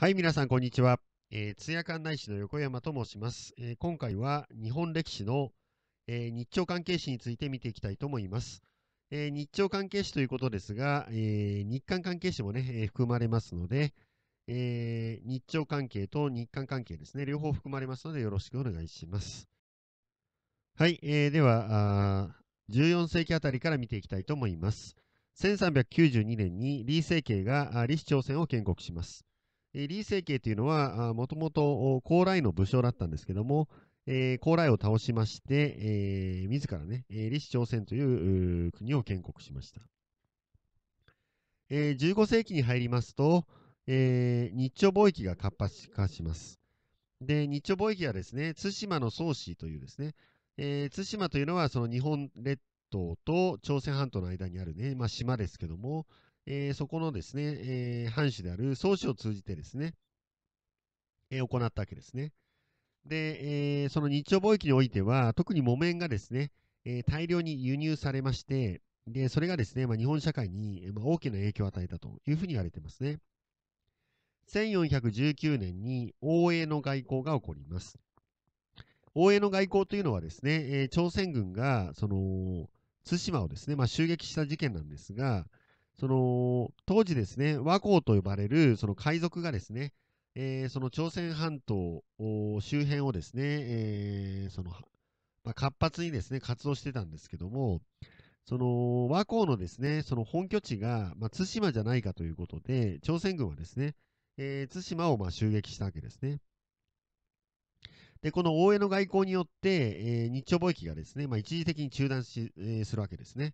はい、皆さん、こんにちは。えー、通夜館内史の横山と申します。えー、今回は日本歴史の、えー、日朝関係史について見ていきたいと思います。えー、日朝関係史ということですが、えー、日韓関係史もね、えー、含まれますので、えー、日朝関係と日韓関係ですね、両方含まれますのでよろしくお願いします。はい、えー、ではあ、14世紀あたりから見ていきたいと思います。1392年に李政慶が李氏朝鮮を建国します。李成慶というのは、もともと高麗の武将だったんですけども、えー、高麗を倒しまして、えー、自らね、李氏朝鮮という国を建国しました。えー、15世紀に入りますと、えー、日朝貿易が活発化します。で、日朝貿易はですね、対馬の宗氏というですね、えー、対馬というのはその日本列島と朝鮮半島の間にあるね、まあ、島ですけども、えー、そこのですね、えー、藩主である宗主を通じてですね、えー、行ったわけですね。で、えその日朝貿易においては、特に木綿がですね、え大量に輸入されまして、で、それがですね、まあ、日本社会に、ま大きな影響を与えたというふうに言われてますね。1419年に応永の外交が起こります。応永の外交というのはですね、え朝鮮軍が、その、対馬をですね、まあ、襲撃した事件なんですが、その、当時ですね、倭寇と呼ばれる、その海賊がですね、えー、その朝鮮半島周辺をですね、えー、その、まあ、活発にですね、活動してたんですけども、その、和光のですね、その本拠地が、まあ、対馬じゃないかということで、朝鮮軍はですね、えー、対馬をまあ襲撃したわけですね。で、この大江の外交によって、えー、日朝貿易がですね、まあ、一時的に中断し、えー、するわけですね。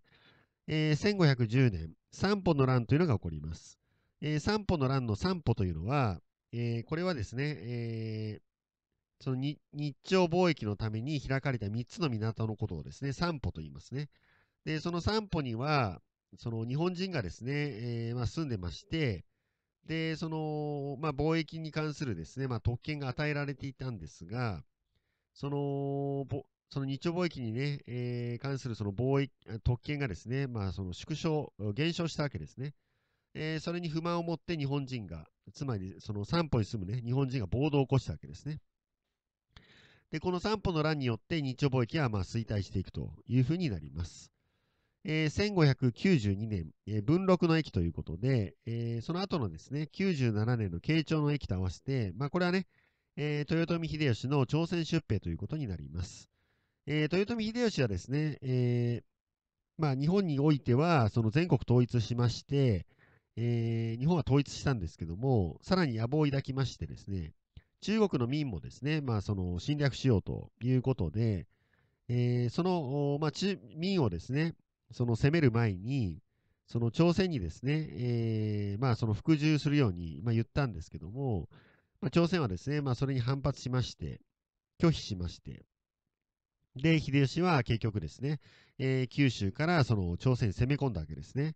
えー、1510年、三歩の乱というのが起こります。えー、歩の乱の三歩というのは、えー、これはですね、えー、その日朝貿易のために開かれた3つの港のことをですね、三歩と言いますね。で、その三歩には、その日本人がですね、えー、まあ、住んでまして、で、その、まあ、貿易に関するですね、まあ、特権が与えられていたんですが、その、その日朝貿易にね、えー、関するその貿易、特権がですね、まあその縮小、減少したわけですね。えー、それに不満を持って日本人が、つまりその三歩に住むね、日本人が暴動を起こしたわけですね。で、この三歩の乱によって日朝貿易はまあ衰退していくというふうになります。えー、1592年、えー、文禄の駅ということで、えー、その後のですね、97年の慶長の駅と合わせて、まあこれはね、えー、豊臣秀吉の朝鮮出兵ということになります。えー、豊臣秀吉はですね、えー、まあ、日本においてはその全国統一しまして、えー、日本は統一したんですけども、さらに野望を抱きましてですね、中国の民もですね、まあ、その侵略しようということで、えー、その、まあ、中民をですね、その攻める前に、その朝鮮にですね、えー、まあ、その服従するように、まあ、言ったんですけども、まあ、朝鮮はですね、まあ、それに反発しまして、拒否しまして、で、秀吉は結局ですね、えー、九州からその朝鮮に攻め込んだわけですね。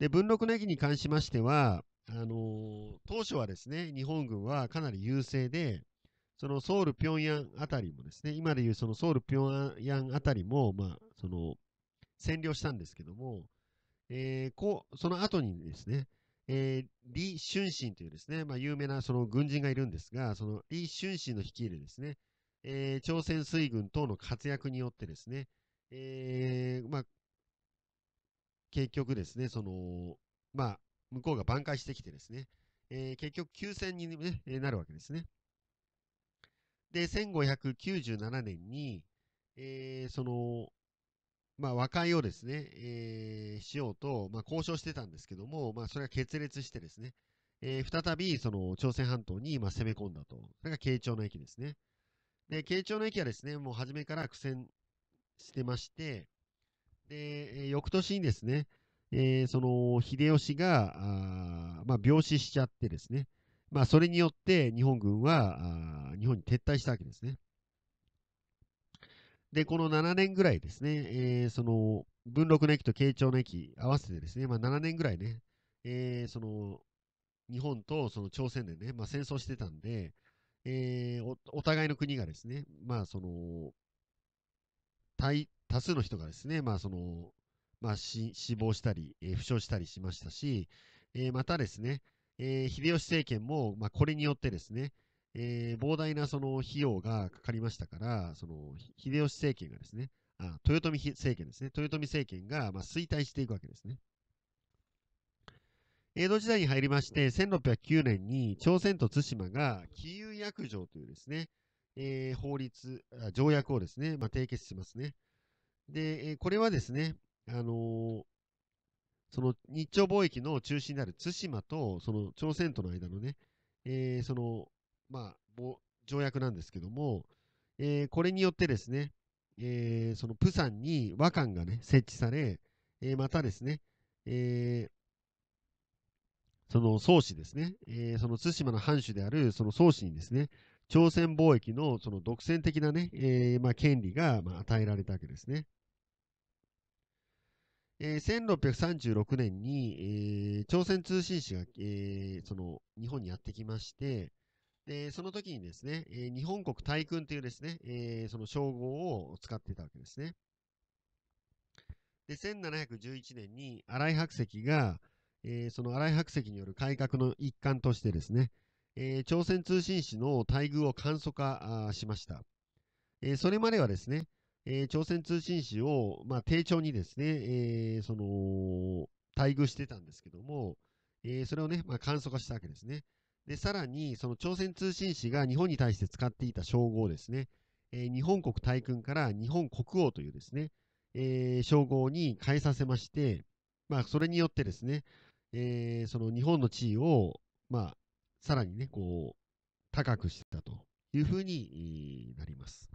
で、文禄の役に関しましては、あのー、当初はですね、日本軍はかなり優勢で、そのソウル、平壌あたりもですね、今でいうそのソウル、平壌あたりも、まあ、その、占領したんですけども、えー、こう、その後にですね、えー、李春臣というですね、まあ、有名なその軍人がいるんですが、その李春臣の率いるですね、えー、朝鮮水軍等の活躍によってですね、えー、まあ、結局ですね、その、まあ、向こうが挽回してきてですね、えー、結局休戦に、ね、なるわけですね。で、1597年に、えー、その、まあ、和解をですね、えー、しようと、まあ、交渉してたんですけども、まあ、それが決裂してですね、えー、再び、その、朝鮮半島に、まあ、攻め込んだと。それが慶長の駅ですね。で、慶長の駅はですね、もう初めから苦戦してまして、で、翌年にですね、えー、その秀吉が、あまあ、病死しちゃってですね、まあ、それによって日本軍はあ日本に撤退したわけですね。で、この7年ぐらいですね、えー、その文禄の駅と慶長の駅合わせてですね、まあ、7年ぐらいね、えー、その日本とその朝鮮でね、まあ、戦争してたんで、えー、おお互いの国がですね、まあその、多数の人がですね、まあその、まあ、死亡したり、えー、負傷したりしましたし、えー、またですね、えー、秀吉政権も、まあ、これによってですね、えー、膨大なその費用がかかりましたから、その秀吉政権がですね、あ豊臣政権ですね、豊臣政権が、まあ、衰退していくわけですね。江戸時代に入りまして、1609年に朝鮮と対馬が金融約定というですね、えー、法律、条約をですね、まあ、締結しますね。で、えこれはですね、あのー、その日朝貿易の中心である対馬とその朝鮮との間のね、えー、その、まあ、条約なんですけども、えー、これによってですね、えー、そのプサンに和漢がね、設置され、えー、またですね、えー、その宗氏ですね、えー、その対馬の藩主であるその宗氏にですね、朝鮮貿易のその独占的なね、えー、まあ、権利がまあ与えられたわけですね。えー、1636年に、えー、朝鮮通信使が、えー、その日本にやってきまして、でその時にですね、えー、日本国大君というですね、えー、その称号を使ってたわけですね。で、1711年に新井白石が、えー、その新井白石による改革の一環としてですね、えー、朝鮮通信使の待遇を簡素化しました。えー、それまではですね、え朝鮮通信使を、まあ、丁重にですね、えその、待遇してたんですけども、えそれをね、まあ、簡素化したわけですね。で、さらに、その朝鮮通信使が日本に対して使っていた称号ですね、え日本国大君から日本国王というですね、え称号に変えさせまして、まあ、それによってですね、えー、その日本の地位を、まあ、さらにね、こう、高くしたというふうになります。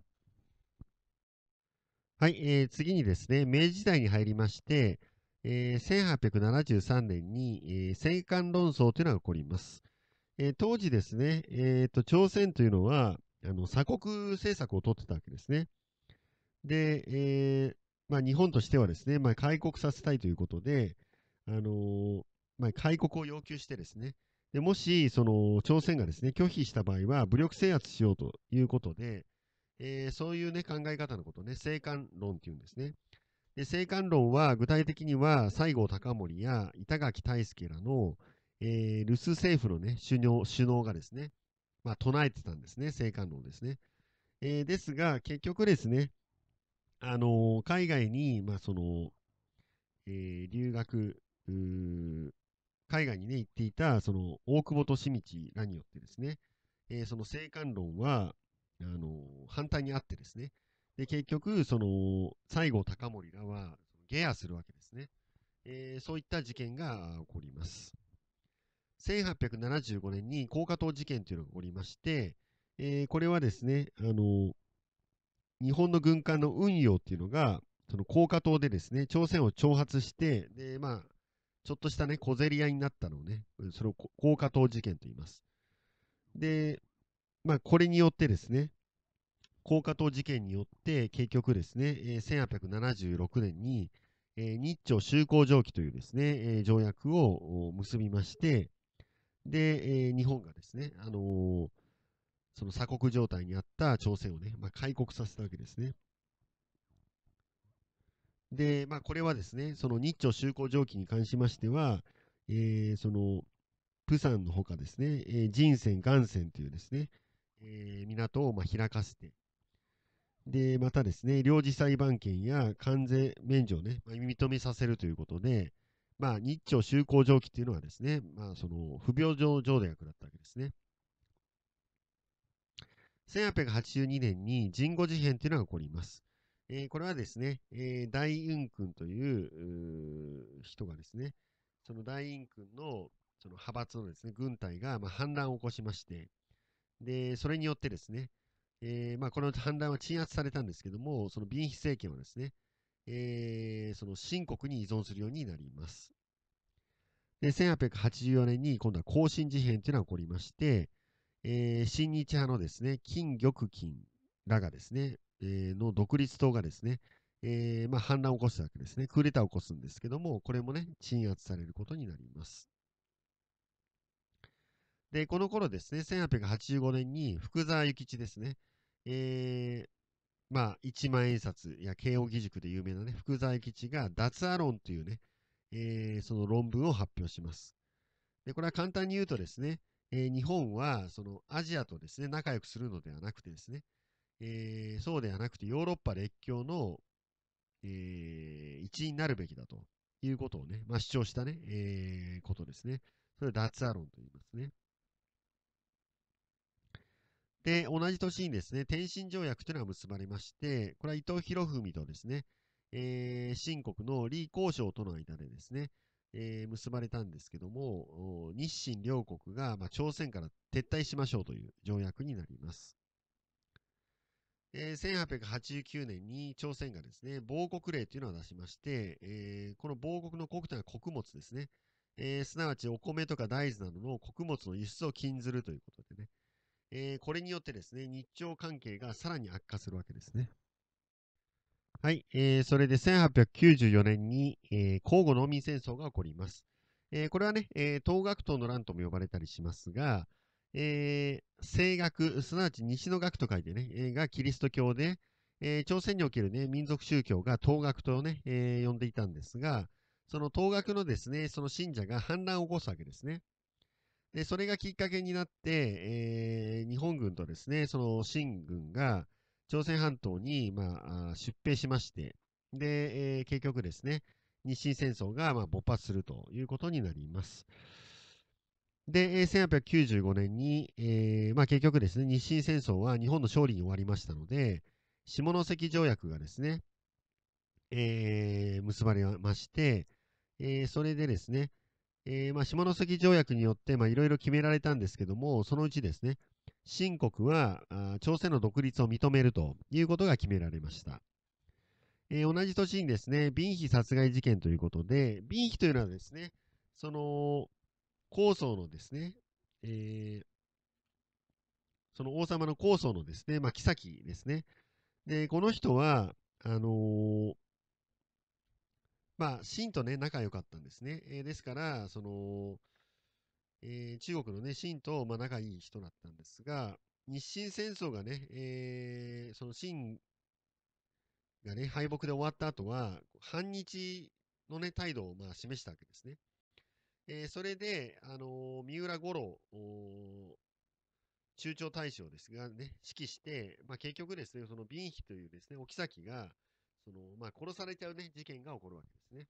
はい、えー、次にですね、明治時代に入りまして、えー、1873年に、えー、戦艦論争というのが起こります。えー、当時ですね、えーと、朝鮮というのはあの鎖国政策をとってたわけですね。で、えーまあ、日本としてはですね、まあ、開国させたいということで、あのー、まあ、開国を要求してですね、でもし、その、朝鮮がですね、拒否した場合は、武力制圧しようということで、えー、そういうね、考え方のことね、生還論っていうんですね。で、生還論は、具体的には、西郷隆盛や板垣退助らの、えー、留守政府のね、首脳首脳がですね、まあ、唱えてたんですね、生還論ですね。えー、ですが、結局ですね、あの海外に、まあ、その、え留学、海外にね、行っていた、その、大久保利通らによってですね、えー、その生還論は、あの、反対にあってですね、で、結局、その、西郷隆盛らは、ゲアするわけですね。えー、そういった事件が起こります。1875年に高架島事件というのが起こりまして、えー、これはですね、あの、日本の軍艦の運用っていうのが、その高架島でですね、朝鮮を挑発して、で、まあ、ちょっとしたね、小競り合いになったのをね、それを高架塔事件と言います。で、まあ、これによってですね、高架塔事件によって、結局ですね、え1876年に、えー、日朝修好条記というですね、えー、条約を結びまして、で、えー、日本がですね、あのー、その鎖国状態にあった朝鮮をね、まあ、開国させたわけですね。で、まあ、これはですね、その日朝修好条気に関しましては、えー、その、プサンのほかですね、えー、人船、岩船というですね、えー、港をま開かせて、で、またですね、領事裁判権や関税免除をね、まあ、認めさせるということで、まあ、日朝修好条期というのはですね、まあ、その不平等条約だったわけですね。1882年に神護事変というのが起こります。えー、これはですね、えー、大雲君という人がですね、その大雲君のその派閥のですね、軍隊がまあ反乱を起こしまして、で、それによってですね、えー、まあこの反乱は鎮圧されたんですけども、そのビン政権はですね、えー、その秦国に依存するようになります。で、1884年に今度は更新事変というのが起こりまして、えー、新日派のですね、金玉金らがですね、えー、の独立党がですね、えー、まあ、反乱を起こすわけですね。クーデターを起こすんですけども、これもね、鎮圧されることになります。で、この頃ですね、1885年に福沢諭吉ですね、えー、まあ、一万円札や慶應義塾で有名なね、福沢諭吉が脱アロンというね、えー、その論文を発表します。で、これは簡単に言うとですね、えー、日本はそのアジアとですね、仲良くするのではなくてですね、えー、そうではなくてヨーロッパ列強の、えー、一員になるべきだということをね、まあ、主張したね、えー、ことですね。それを脱アロンと言いますね。で、同じ年にですね、天津条約というのが結ばれまして、これは伊藤博文とですね、えー、新国の李光省との間でですね、えー、結ばれたんですけども、日清両国が、まあ、朝鮮から撤退しましょうという条約になります。えー、1889年に朝鮮がですね、亡国令というのを出しまして、えー、この亡国の国というのは穀物ですね。えー、すなわちお米とか大豆などの穀物の輸出を禁ずるということでね。えー、これによってですね、日朝関係がさらに悪化するわけですね。はい、えー、それで1894年に、えー、交互農民戦争が起こります。えー、これはね、えー、東学党の乱とも呼ばれたりしますが、えー、西学、すなわち西の学と書いてね、えー、がキリスト教で、えー、朝鮮におけるね、民族宗教が東学とね、えー、呼んでいたんですが、その東学のですね、その信者が反乱を起こすわけですね。で、それがきっかけになって、えー、日本軍とですね、その新軍が朝鮮半島に、まあ、出兵しまして、で、えー、結局ですね、日清戦争が、まあ、勃発するということになります。で、1895年に、えー、まあ、結局ですね、日清戦争は日本の勝利に終わりましたので、下関条約がですね、えー、結ばれまして、えー、それでですね、えまあ、下関条約によって、まいろいろ決められたんですけども、そのうちですね、清国は朝鮮の独立を認めるということが決められました。え同じ年にですね、敏妃殺害事件ということで、敏妃というのはですね、その、構想のですね、えー、その王様の高僧のですね、まあ、妃ですね。で、この人は、あのー、まあ、秦とね、仲良かったんですね。えー、ですから、その、えー、中国のね、秦と、まあ、仲いい人だったんですが、日清戦争がね、えー、その秦がね、敗北で終わった後は、反日のね、態度をまあ示したわけですね。えー、それで、あのー、三浦五郎、中朝大将ですがね、指揮して、まあ、結局ですね、その瓶妃というですね、お妃が、その、まあ、殺されちゃうね、事件が起こるわけですね。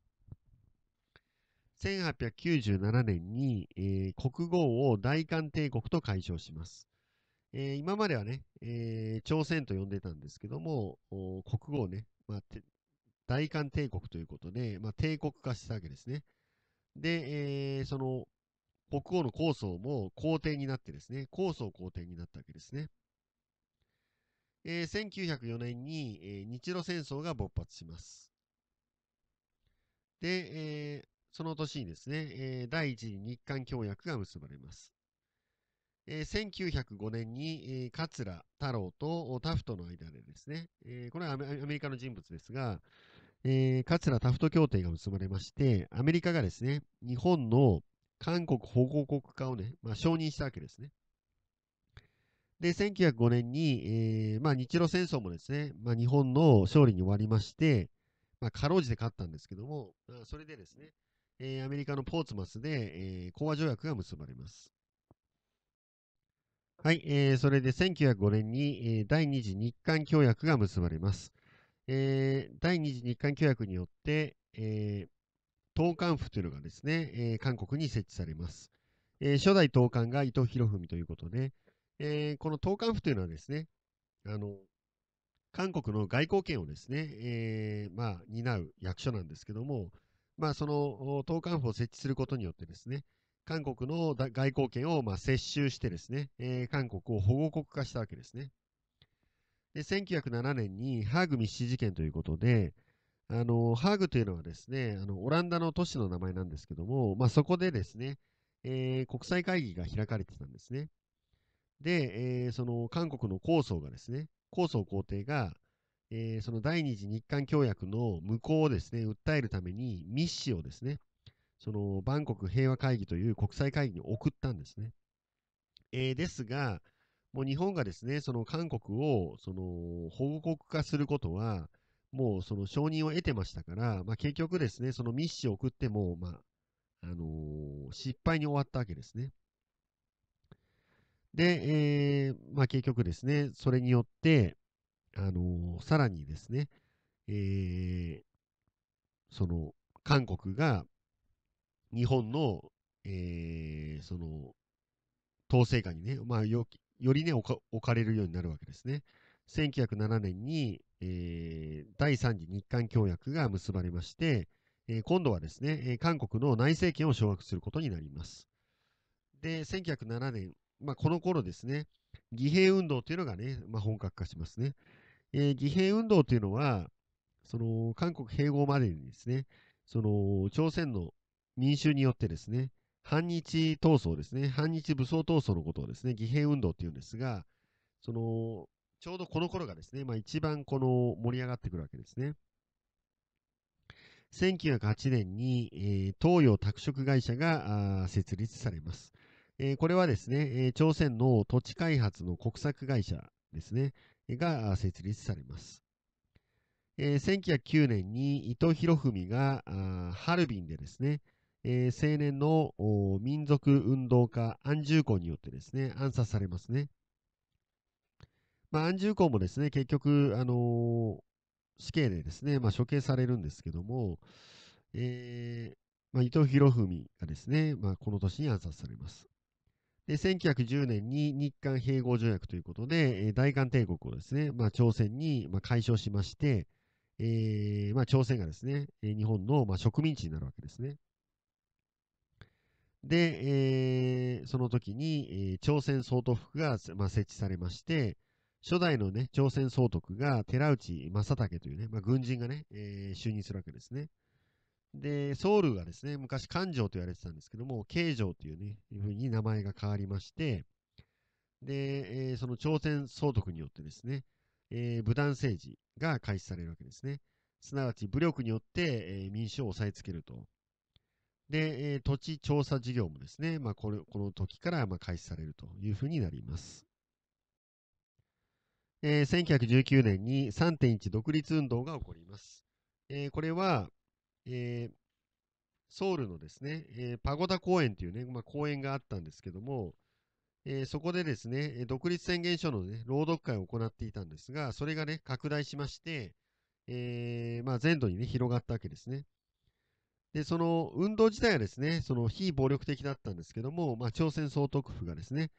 1897年に、えー、国号を大韓帝国と解消します。えー、今まではね、えー、朝鮮と呼んでたんですけども、国号ね、まあ、大韓帝国ということで、まあ、帝国化したわけですね。で、えー、その、北欧の構想も皇帝になってですね、構想皇帝になったわけですね。えー、1904年に、えー、日露戦争が勃発します。で、えー、その年にですね、えー、第一次日韓協約が結ばれます。えー、1905年に、えー、桂太郎とタフトの間でですね、えー、これはアメリカの人物ですが、えー、かつてタフト協定が結ばれまして、アメリカがですね、日本の韓国保護国化をね、まあ、承認したわけですね。で、1905年に、えー、まあ、日露戦争もですね、まあ、日本の勝利に終わりまして、まあ、かろうじて勝ったんですけども、まあ、それでですね、えー、アメリカのポーツマスで、えー、講和条約が結ばれます。はい、えー、それで1905年に、えー、第2次日韓協約が結ばれます。えー、第2次日韓協約によって、えー、東韓府というのがですね、えー、韓国に設置されます。えー、初代東韓が伊藤博文ということで、えー、この東韓府というのはですね、あの、韓国の外交権をですね、えー、まあ、担う役所なんですけども、まあ、その、東韓府を設置することによってですね、韓国の外交権をまあ接収してですね、えー、韓国を保護国化したわけですね。で、1907年にハーグ密使事件ということで、あの、ハーグというのはですね、あの、オランダの都市の名前なんですけども、まあ、そこでですね、えー、国際会議が開かれてたんですね。で、えー、その韓国の構想がですね、構想皇帝が、えー、その第二次日韓協約の無効をですね、訴えるために密使をですね、そのバンコク平和会議という国際会議に送ったんですね。えー、ですが、もう日本がですね、その韓国を、その、報告化することは、もうその承認を得てましたから、まあ結局ですね、その密使を送っても、まあ、あのー、失敗に終わったわけですね。で、えー、まあ結局ですね、それによって、あのー、さらにですね、えー、その、韓国が、日本の、えー、その、統制下にね、まあ、よよりね置かれるようになるわけですね。1907年に、えー、第3次日韓協約が結ばれまして、えー、今度はですね、えー、韓国の内政権を掌握することになります。で、1907年、まあ、この頃ですね、義兵運動というのがね、まあ、本格化しますね。えー、義兵運動というのは、その韓国併合までにですね、その朝鮮の民衆によってですね、反日闘争ですね、反日武装闘争のことをですね、義兵運動っていうんですが、その、ちょうどこの頃がですね、まあ一番この盛り上がってくるわけですね。1908年に、えー、東洋拓殖会社が設立されます。えー、これはですね、え朝鮮の土地開発の国策会社ですね、が設立されます。えー、1909年に伊藤博文がハルビンでですね、えー、青年の民族運動家、安住公によってですね、暗殺されますね。まあ、安住公もですね、結局、あのー、死刑でですね、まあ、処刑されるんですけども、えー、まあ、伊藤博文がですね、まあ、この年に暗殺されます。で、1910年に日韓併合条約ということで、えー、大韓帝国をですね、まあ、朝鮮に、まあ、解消しまして、えーまあ、朝鮮がですね、日本の、まあ、植民地になるわけですね。で、えー、その時に、えー、朝鮮総督府が、まあ、設置されまして、初代のね、朝鮮総督が寺内正武というね、まあ、軍人がね、えー、就任するわけですね。で、ソウルがですね、昔漢城と言われてたんですけども、慶城というね、いうふうに名前が変わりまして、で、えー、その朝鮮総督によってですね、えー、武断政治が開始されるわけですね。すなわち武力によって、えー、民主を押さえつけるとで、えー、土地調査事業もですね、まあ、これこの時からまあ開始されるというふうになります。えー、1919年に3.1独立運動が起こります。えー、これは、えー、ソウルのですね、えー、パゴダ公園というね、まあ、公園があったんですけども、えー、そこでですね、独立宣言書の、ね、朗読会を行っていたんですが、それがね、拡大しまして、えーまあ、全土にね、広がったわけですね。で、その運動自体はですね、その非暴力的だったんですけども、まあ、朝鮮総督府がですね、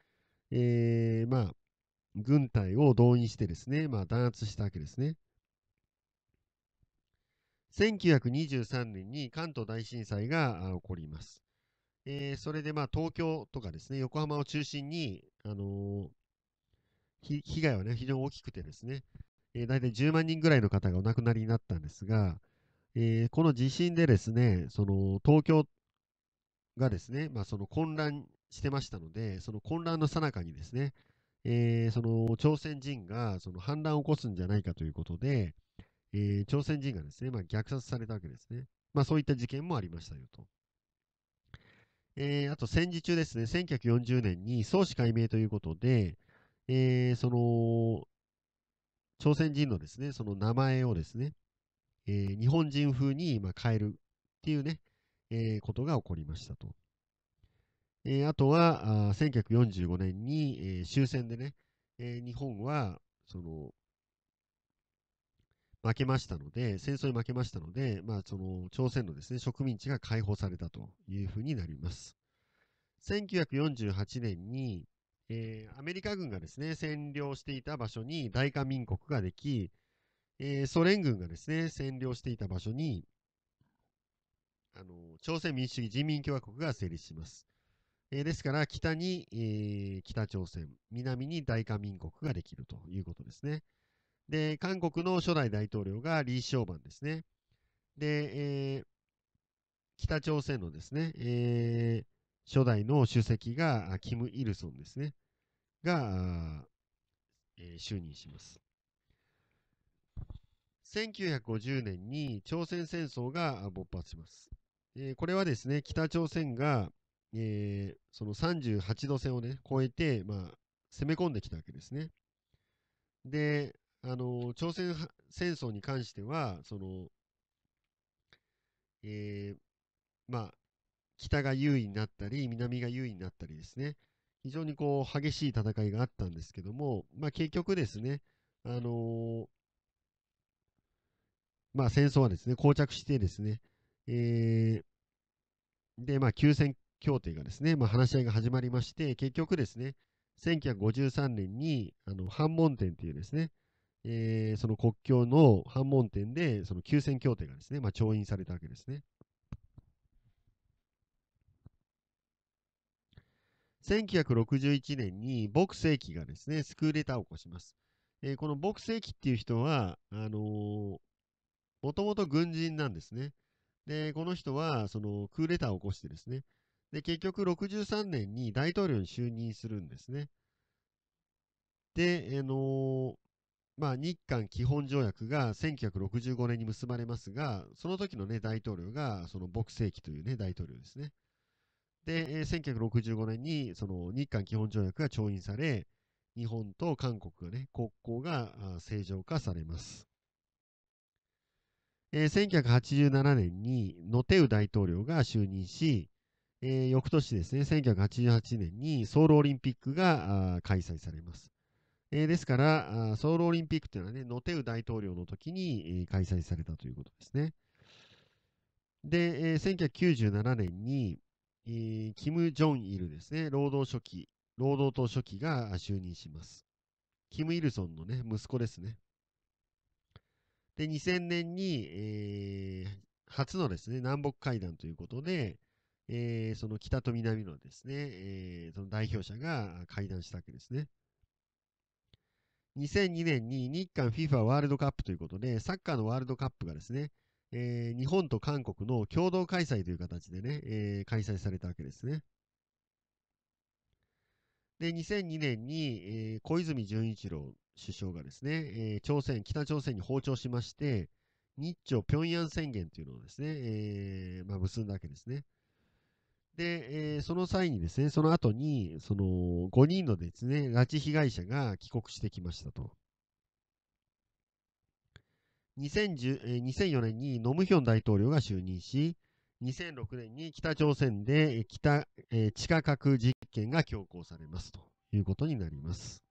えー、まあ、軍隊を動員してですね、まあ、弾圧したわけですね。1923年に関東大震災が起こります。えー、それでまあ東京とかですね、横浜を中心に、あのー、被害はね、非常に大きくてですね、えー、大体10万人ぐらいの方がお亡くなりになったんですが、えー、この地震でですね、その東京がですね、まあ、その混乱してましたので、その混乱のさなかにですね、えー、その朝鮮人がその反乱を起こすんじゃないかということで、えー、朝鮮人がですね、まあ、虐殺されたわけですね。まあ、そういった事件もありましたよと。えー、あと戦時中ですね、1940年に創始解明ということで、えー、その朝鮮人のですね、その名前をですね、えー、日本人風にま変えるっていうね、えー、ことが起こりましたと。えー、あとはあ、1945年に、えー、終戦でね、えー、日本は、その、負けましたので、戦争に負けましたので、まあ、その、朝鮮のですね、植民地が解放されたというふうになります。1948年に、えー、アメリカ軍がですね、占領していた場所に大韓民国ができ、えー、ソ連軍がですね、占領していた場所に、あの、朝鮮民主主義人民共和国が成立します。えー、ですから、北に、えー、北朝鮮、南に大韓民国ができるということですね。で、韓国の初代大統領が李承晩ですね。で、えー、北朝鮮のですね、えー、初代の主席が、キム・イルソンですね、が、えー、就任します。1950年に朝鮮戦争が勃発します。えー、これはですね、北朝鮮が、えー、その38度線をね、越えて、まあ、攻め込んできたわけですね。で、あの、朝鮮戦争に関しては、その、えー、まあ、北が優位になったり、南が優位になったりですね、非常にこう、激しい戦いがあったんですけども、まあ、結局ですね、あのまあ、戦争はですね、膠着してですね、えー、で、まあ、休戦協定がですね、まあ、話し合いが始まりまして、結局ですね、1953年に、あの、反門店というですね、えー、その国境の反門店で、その休戦協定がですね、まあ、調印されたわけですね。1961年にボクセイキがですね、スクーデターを起こします。えー、このセイキっていう人は、あのー、もともと軍人なんですね。で、この人は、その、クーデターを起こしてですね。で、結局63年に大統領に就任するんですね。で、あ、えのー、まあ、日韓基本条約が1965年に結ばれますが、その時のね、大統領が、その、牧正紀というね、大統領ですね。で、え1965年に、その、日韓基本条約が調印され、日本と韓国がね、国交が正常化されます。えー、1987年にノテウ大統領が就任し、えー、翌年ですね、1988年にソウルオリンピックが開催されます。えー、ですからソウルオリンピックというのはね、ノテウ大統領の時に、えー、開催されたということですね。で、えー、1997年に、えー、キム・ジョン・イルですね、労働初期、労働党初期が就任します。キム・イルソンのね、息子ですね。で、2000年に、えー、初のですね、南北会談ということで、えー、その北と南のですね、えー、その代表者が会談したわけですね。2002年に日韓 FIFA ワールドカップということで、サッカーのワールドカップがですね、えー、日本と韓国の共同開催という形でね、えー、開催されたわけですね。で、2002年に、えー、小泉純一郎首相がですね、えー、朝鮮、北朝鮮に訪朝しまして、日朝平壌宣言というのをですね、えー、まあ、結んだわけですね。で、えー、その際にですね、その後に、その5人のですね、拉致被害者が帰国してきましたと。2010えー、2004年にノムヒョン大統領が就任し、2006年に北朝鮮で北、えー、地下核実験が強行されますということになります。